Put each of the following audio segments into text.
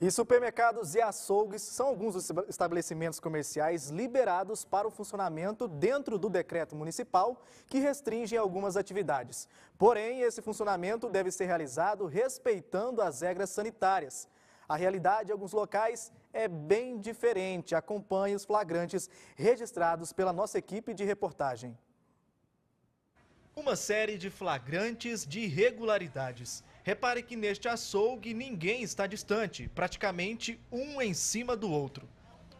E supermercados e açougues são alguns dos estabelecimentos comerciais liberados para o funcionamento dentro do decreto municipal que restringe algumas atividades. Porém, esse funcionamento deve ser realizado respeitando as regras sanitárias. A realidade de alguns locais é bem diferente. Acompanhe os flagrantes registrados pela nossa equipe de reportagem. Uma série de flagrantes de irregularidades. Repare que neste açougue ninguém está distante, praticamente um em cima do outro.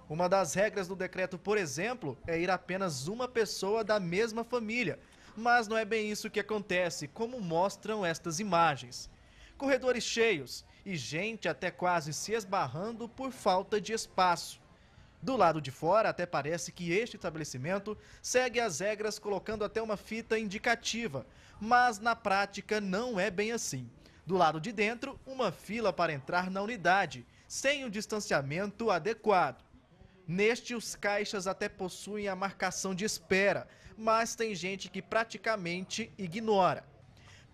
Uma das regras do decreto, por exemplo, é ir apenas uma pessoa da mesma família, mas não é bem isso que acontece, como mostram estas imagens. Corredores cheios e gente até quase se esbarrando por falta de espaço. Do lado de fora, até parece que este estabelecimento segue as regras colocando até uma fita indicativa, mas na prática não é bem assim. Do lado de dentro, uma fila para entrar na unidade, sem o distanciamento adequado. Neste, os caixas até possuem a marcação de espera, mas tem gente que praticamente ignora.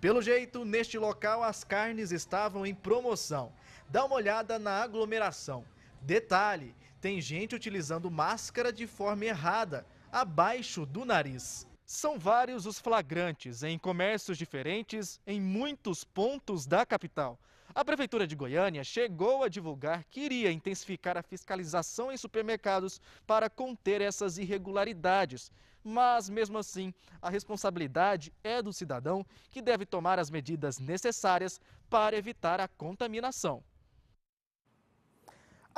Pelo jeito, neste local as carnes estavam em promoção. Dá uma olhada na aglomeração. Detalhe: tem gente utilizando máscara de forma errada, abaixo do nariz. São vários os flagrantes em comércios diferentes em muitos pontos da capital. A Prefeitura de Goiânia chegou a divulgar que iria intensificar a fiscalização em supermercados para conter essas irregularidades. Mas, mesmo assim, a responsabilidade é do cidadão que deve tomar as medidas necessárias para evitar a contaminação.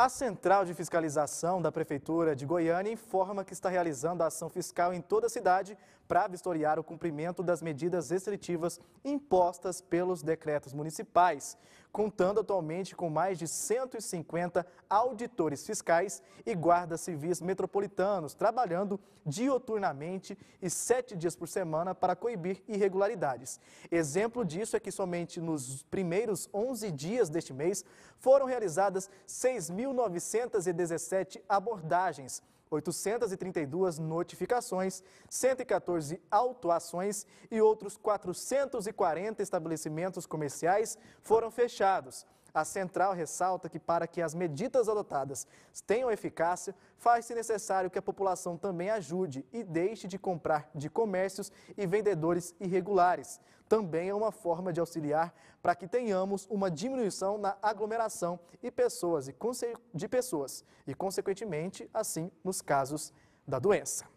A Central de Fiscalização da Prefeitura de Goiânia informa que está realizando a ação fiscal em toda a cidade para vistoriar o cumprimento das medidas restritivas impostas pelos decretos municipais contando atualmente com mais de 150 auditores fiscais e guardas civis metropolitanos, trabalhando dioturnamente e sete dias por semana para coibir irregularidades. Exemplo disso é que somente nos primeiros 11 dias deste mês foram realizadas 6.917 abordagens 832 notificações, 114 autuações e outros 440 estabelecimentos comerciais foram fechados. A central ressalta que para que as medidas adotadas tenham eficácia, faz-se necessário que a população também ajude e deixe de comprar de comércios e vendedores irregulares. Também é uma forma de auxiliar para que tenhamos uma diminuição na aglomeração e pessoas e de pessoas e, consequentemente, assim, nos casos da doença.